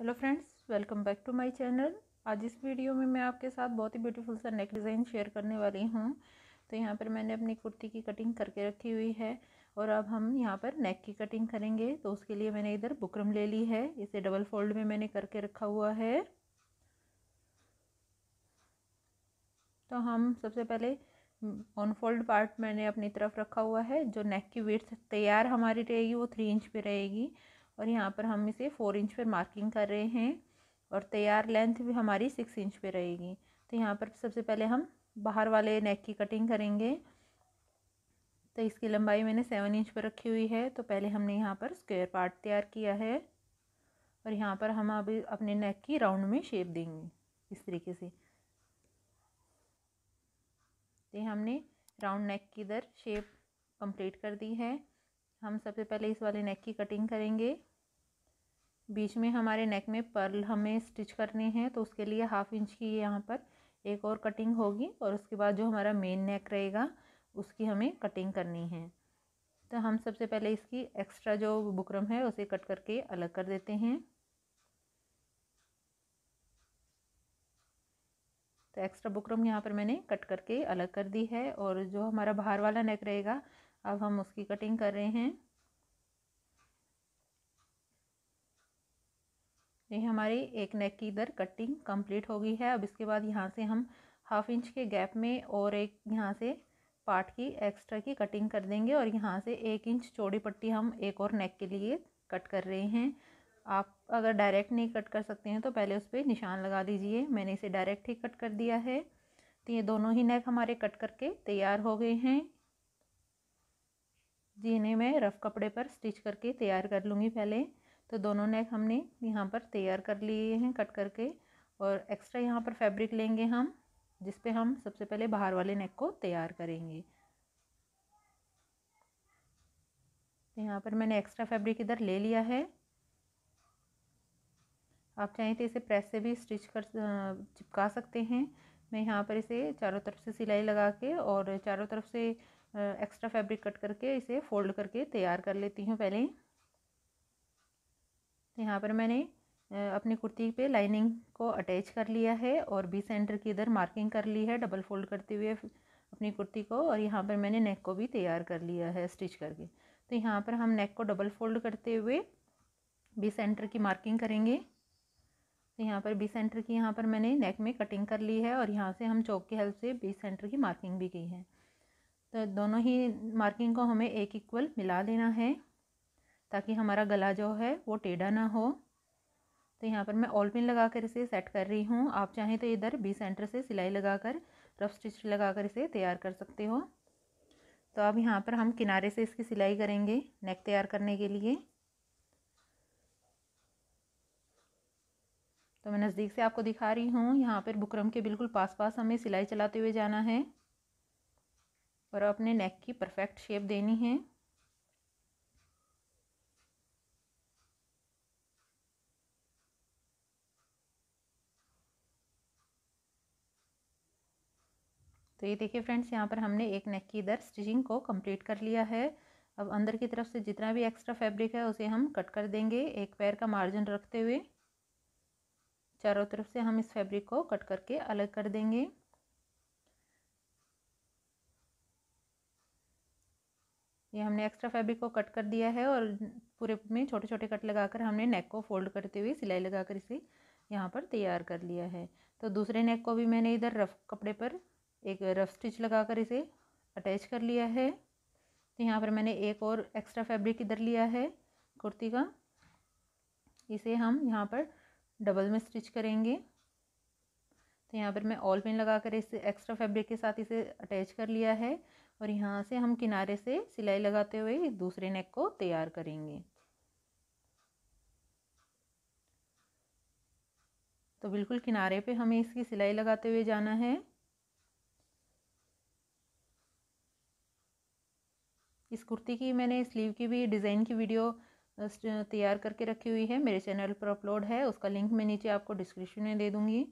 hello friends welcome back to my channel आज इस video में मैं आपके साथ बहुत ही ब्यूटीफुल सा नेक डिज़ाइन शेयर करने वाली हूँ तो यहाँ पर मैंने अपनी कुर्ती की कटिंग करके रखी हुई है और अब हम यहाँ पर नेक की कटिंग करेंगे तो उसके लिए मैंने इधर बुकरम ले ली है इसे डबल फोल्ड में मैंने करके रखा हुआ है तो हम सबसे पहले ऑन फोल्ड पार्ट मैंने अपनी तरफ रखा हुआ है जो नेक की विर्थ तैयार हमारी रहेगी वो थ्री इंच पे रहेगी और यहाँ पर हम इसे फोर इंच पर मार्किंग कर रहे हैं और तैयार लेंथ भी हमारी सिक्स इंच पर रहेगी तो यहाँ पर सबसे पहले हम बाहर वाले नेक की कटिंग करेंगे तो इसकी लंबाई मैंने सेवन इंच पर रखी हुई है तो पहले हमने यहाँ पर स्क्वेयर पार्ट तैयार किया है और यहाँ पर हम अभी अपने नेक की राउंड में शेप देंगे इस तरीके से तो हमने राउंड नेक की इधर शेप कंप्लीट कर दी है हम सबसे पहले इस वाले नेक की कटिंग करेंगे बीच में हमारे नेक में पर्ल हमें स्टिच करने हैं तो उसके लिए हाफ इंच की यहाँ पर एक और कटिंग होगी और उसके बाद जो हमारा मेन नेक रहेगा उसकी हमें कटिंग करनी है तो हम सबसे पहले इसकी एक्स्ट्रा जो बुकरम है उसे कट करके अलग कर देते हैं तो एक्स्ट्रा बुकरम यहाँ पर मैंने कट करके अलग कर दी है और जो हमारा बाहर वाला नेक रहेगा अब हम उसकी कटिंग कर रहे हैं ये हमारी एक नेक की इधर कटिंग कंप्लीट हो गई है अब इसके बाद यहाँ से हम हाफ इंच के गैप में और एक यहाँ से पार्ट की एक्स्ट्रा की कटिंग कर देंगे और यहाँ से एक इंच चौड़ी पट्टी हम एक और नेक के लिए कट कर रहे हैं आप अगर डायरेक्ट नहीं कट कर सकते हैं तो पहले उस पर निशान लगा दीजिए मैंने इसे डायरेक्ट ही कट कर दिया है तो ये दोनों ही नेक हमारे कट करके तैयार हो गए हैं जी इन्हें मैं रफ़ कपड़े पर स्टिच करके तैयार कर लूँगी पहले तो दोनों नेक हमने यहाँ पर तैयार कर लिए हैं कट करके और एक्स्ट्रा यहाँ पर फैब्रिक लेंगे हम जिस पे हम सबसे पहले बाहर वाले नेक को तैयार करेंगे तो यहाँ पर मैंने एक्स्ट्रा फैब्रिक इधर ले लिया है आप चाहें तो इसे प्रेस से भी स्टिच कर चिपका सकते हैं मैं यहाँ पर इसे चारों तरफ से सिलाई लगा के और चारों तरफ से एक्स्ट्रा फैब्रिक कट करके इसे फोल्ड करके तैयार कर लेती हूँ पहले तो यहाँ पर मैंने अपनी कुर्ती पे लाइनिंग को अटैच कर लिया है और बी सेंटर की इधर मार्किंग कर ली है डबल फोल्ड करते हुए अपनी कुर्ती को और यहाँ पर मैंने नेक को भी तैयार कर लिया है स्टिच करके तो यहाँ पर हम नेक को डबल फोल्ड करते हुए बी सेंटर की मार्किंग करेंगे तो यहाँ पर बी सेंटर की यहाँ पर मैंने नेक में कटिंग कर ली है और यहाँ से हम चौक की हेल्प से बी सेंटर की मार्किंग भी की है तो दोनों ही मार्किंग को हमें एक इक्वल मिला देना है ताकि हमारा गला जो है वो टेढ़ा ना हो तो यहाँ पर मैं ऑल पिन लगा कर इसे सेट कर रही हूँ आप चाहें तो इधर बी सेंटर से सिलाई लगाकर रफ स्टिच लगाकर इसे तैयार कर सकते हो तो अब यहाँ पर हम किनारे से इसकी सिलाई करेंगे नेक तैयार करने के लिए तो मैं नज़दीक से आपको दिखा रही हूँ यहाँ पर बुकरम के बिल्कुल पास पास हमें सिलाई चलाते हुए जाना है और अपने नेक की परफेक्ट शेप देनी है तो ये देखिए फ्रेंड्स यहाँ पर हमने एक नेक की इधर स्टिचिंग को कंप्लीट कर लिया है अब अंदर की तरफ से जितना भी एक्स्ट्रा फैब्रिक है उसे हम कट कर देंगे एक पैर का मार्जिन रखते हुए चारों तरफ से हम इस फैब्रिक को कट करके अलग कर देंगे ये हमने एक्स्ट्रा फैब्रिक को कट कर दिया है और पूरे में छोटे छोटे कट लगाकर हमने नेक को फोल्ड करते हुए सिलाई लगाकर इसे यहाँ पर तैयार कर लिया है तो दूसरे नेक को भी मैंने इधर रफ कपड़े पर एक रफ स्टिच लगाकर इसे अटैच कर लिया है तो यहाँ पर मैंने एक और एक्स्ट्रा फैब्रिक इधर लिया है कुर्ती का इसे हम यहाँ पर डबल में स्टिच करेंगे तो यहाँ पर मैं ऑल पिन लगाकर इसे एक्स्ट्रा फैब्रिक के साथ इसे अटैच कर लिया है और यहाँ से हम किनारे से सिलाई लगाते हुए दूसरे नेक को तैयार करेंगे तो बिल्कुल किनारे पे हमें इसकी सिलाई लगाते हुए जाना है इस कुर्ती की मैंने स्लीव की भी डिज़ाइन की वीडियो तैयार करके रखी हुई है मेरे चैनल पर अपलोड है उसका लिंक मैं नीचे आपको डिस्क्रिप्शन में दे दूँगी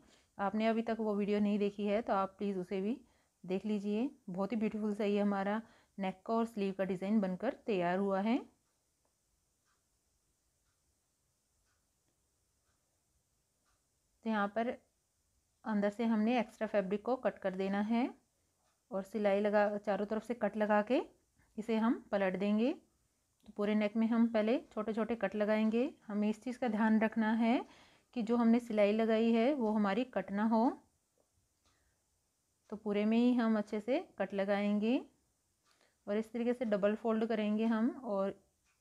आपने अभी तक वो वीडियो नहीं देखी है तो आप प्लीज़ उसे भी देख लीजिए बहुत ही ब्यूटीफुल सही हमारा नेक का और स्लीव का डिज़ाइन बनकर तैयार हुआ है तो यहाँ पर अंदर से हमने एक्स्ट्रा फैब्रिक को कट कर देना है और सिलाई लगा चारों तरफ से कट लगा के इसे हम पलट देंगे तो पूरे नेक में हम पहले छोटे छोटे कट लगाएंगे हमें इस चीज़ का ध्यान रखना है कि जो हमने सिलाई लगाई है वो हमारी कट ना हो तो पूरे में ही हम अच्छे से कट लगाएंगे और इस तरीके से डबल फोल्ड करेंगे हम और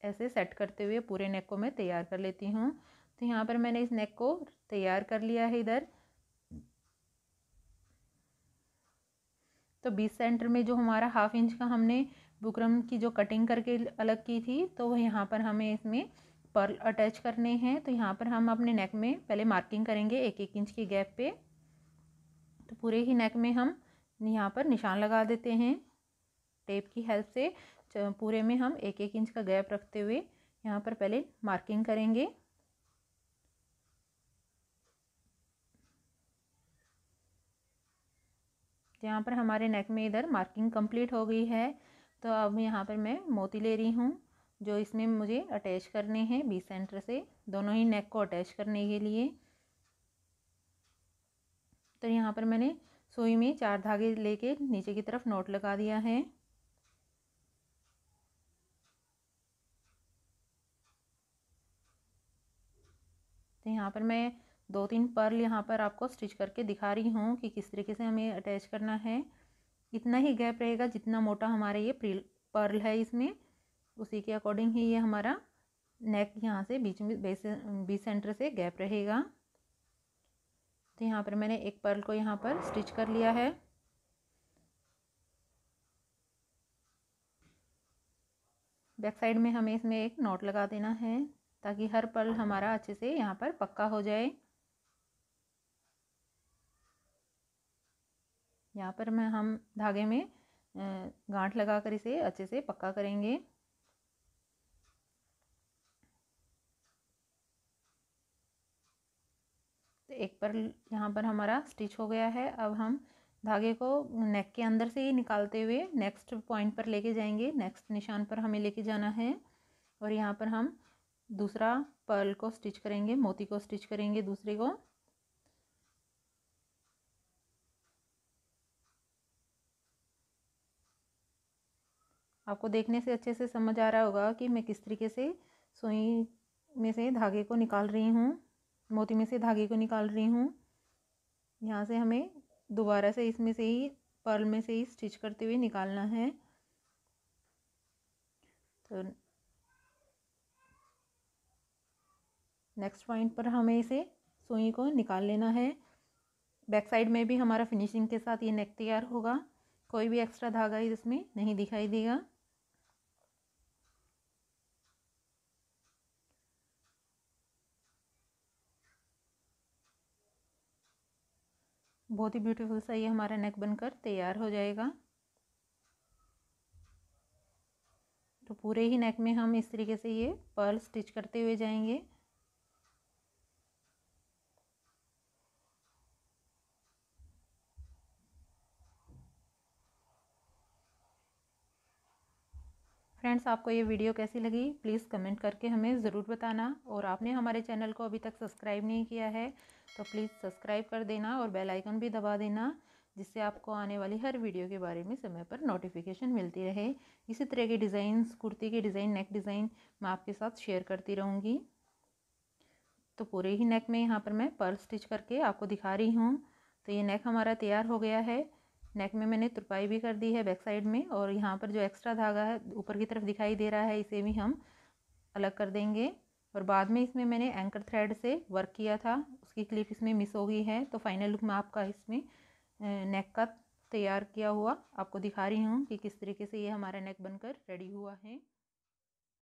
ऐसे सेट करते हुए पूरे नेक को मैं तैयार कर लेती हूँ तो यहाँ पर मैंने इस नेक को तैयार कर लिया है इधर तो बीस सेंटर में जो हमारा हाफ इंच का हमने बुकरम की जो कटिंग करके अलग की थी तो वो यहाँ पर हमें इसमें पर्ल अटैच करने हैं तो यहाँ पर हम अपने नेक में पहले मार्किंग करेंगे एक एक इंच के गैप पे तो पूरे ही नेक में हम यहाँ पर निशान लगा देते हैं टेप की हेल्प से पूरे में हम एक एक इंच का गैप रखते हुए यहाँ पर पहले मार्किंग करेंगे यहाँ पर हमारे नेक में इधर मार्किंग कंप्लीट हो गई है तो अब यहाँ पर मैं मोती ले रही हूँ जो इसमें मुझे अटैच करने हैं बी सेंटर से दोनों ही नेक को अटैच करने के लिए तो यहाँ पर मैंने सुई में चार धागे लेके नीचे की तरफ नोट लगा दिया है तो यहाँ पर मैं दो तीन पर्ल यहाँ पर आपको स्टिच करके दिखा रही हूँ कि किस तरीके से हमें अटैच करना है इतना ही गैप रहेगा जितना मोटा हमारा ये पर्ल है इसमें उसी के अकॉर्डिंग ही ये हमारा नेक यहाँ से बीच में बेस बीच सेंटर से गैप रहेगा तो यहाँ पर मैंने एक पर्ल को यहाँ पर स्टिच कर लिया है बैक साइड में हमें इसमें एक नॉट लगा देना है ताकि हर पर्ल हमारा अच्छे से यहाँ पर पक्का हो जाए यहाँ पर मैं हम धागे में गांठ लगा कर इसे अच्छे से पक्का करेंगे तो एक पर यहाँ पर हमारा स्टिच हो गया है अब हम धागे को नेक के अंदर से ही निकालते हुए नेक्स्ट पॉइंट पर लेके जाएंगे नेक्स्ट निशान पर हमें लेके जाना है और यहाँ पर हम दूसरा पर्ल को स्टिच करेंगे मोती को स्टिच करेंगे दूसरे को आपको देखने से अच्छे से समझ आ रहा होगा कि मैं किस तरीके से सुई में से धागे को निकाल रही हूँ मोती में से धागे को निकाल रही हूँ यहाँ से हमें दोबारा से इसमें से ही पर्ल में से ही स्टिच करते हुए निकालना है तो नेक्स्ट पॉइंट पर हमें इसे सुई को निकाल लेना है बैक साइड में भी हमारा फिनिशिंग के साथ ये नेक तैयार होगा कोई भी एक्स्ट्रा धागा इसमें नहीं दिखाई देगा बहुत ही ब्यूटीफुल सा ये हमारा नेक बनकर तैयार हो जाएगा तो पूरे ही नेक में हम इस तरीके से ये पर्ल स्टिच करते हुए जाएंगे फ्रेंड्स आपको ये वीडियो कैसी लगी प्लीज़ कमेंट करके हमें ज़रूर बताना और आपने हमारे चैनल को अभी तक सब्सक्राइब नहीं किया है तो प्लीज़ सब्सक्राइब कर देना और बेल आइकन भी दबा देना जिससे आपको आने वाली हर वीडियो के बारे में समय पर नोटिफिकेशन मिलती रहे इसी तरह के डिज़ाइंस कुर्ती के डिज़ाइन नेक डिज़ाइन मैं आपके साथ शेयर करती रहूँगी तो पूरे ही नेक में यहाँ पर मैं पर्ल स्टिच करके आपको दिखा रही हूँ तो ये नेक हमारा तैयार हो गया है नेक में मैंने तुरपाई भी कर दी है बैक साइड में और यहाँ पर जो एक्स्ट्रा धागा है ऊपर की तरफ दिखाई दे रहा है इसे भी हम अलग कर देंगे और बाद में इसमें मैंने एंकर थ्रेड से वर्क किया था उसकी क्लिप इसमें मिस हो गई है तो फाइनल लुक में आपका इसमें नेक का तैयार किया हुआ आपको दिखा रही हूँ कि किस तरीके से ये हमारा नेक बनकर रेडी हुआ है